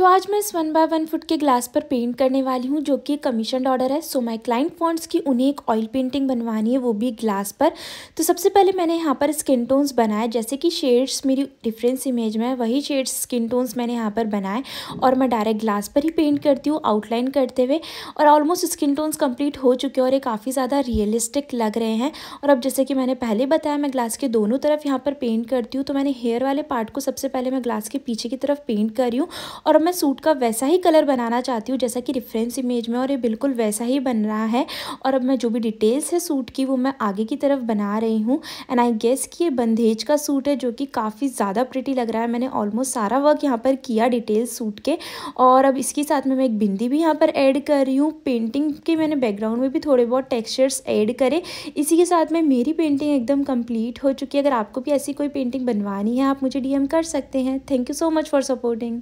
तो आज मैं इस वन बाय वन फुट के ग्लास पर पेंट करने वाली हूँ जो कि कमीशन ऑर्डर है सो माय क्लाइंट फॉन्ट्स की उन्हें एक ऑयल पेंटिंग बनवानी है वो भी ग्लास पर तो सबसे पहले मैंने यहाँ पर स्किन टोन्स बनाए जैसे कि शेड्स मेरी डिफरेंस इमेज में है वही शेड्स स्किन टोन्स मैंने यहाँ पर बनाए और मैं डायरेक्ट ग्लास पर ही पेंट करती हूँ आउटलाइन करते हुए और ऑलमोस्ट स्किन टोन्स कम्प्लीट हो चुके हैं और ये काफ़ी ज़्यादा रियलिस्टिक लग रहे हैं और अब जैसे कि मैंने पहले बताया मैं ग्लास के दोनों तरफ यहाँ पर पेंट करती हूँ तो मैंने हेयर वाले पार्ट को सबसे पहले मैं ग्लास के पीछे की तरफ पेंट करी हूँ और मैं मैं सूट का वैसा ही कलर बनाना चाहती हूँ जैसा कि रिफ्रेंस इमेज में और ये बिल्कुल वैसा ही बन रहा है और अब मैं जो भी डिटेल्स है सूट की वो मैं आगे की तरफ बना रही हूँ एंड आई गेस कि ये बंदेज का सूट है जो कि काफ़ी ज़्यादा प्रिटी लग रहा है मैंने ऑलमोस्ट सारा वर्क यहाँ पर किया डिटेल्स सूट के और अब इसके साथ में मैं एक बिंदी भी यहाँ पर ऐड कर रही हूँ पेंटिंग के मैंने बैकग्राउंड में भी थोड़े बहुत टेक्सचर्स ऐड करे इसी के साथ में मेरी पेंटिंग एकदम कम्प्लीट हो चुकी है अगर आपको भी ऐसी कोई पेंटिंग बनवानी है आप मुझे डी कर सकते हैं thank you so much for supporting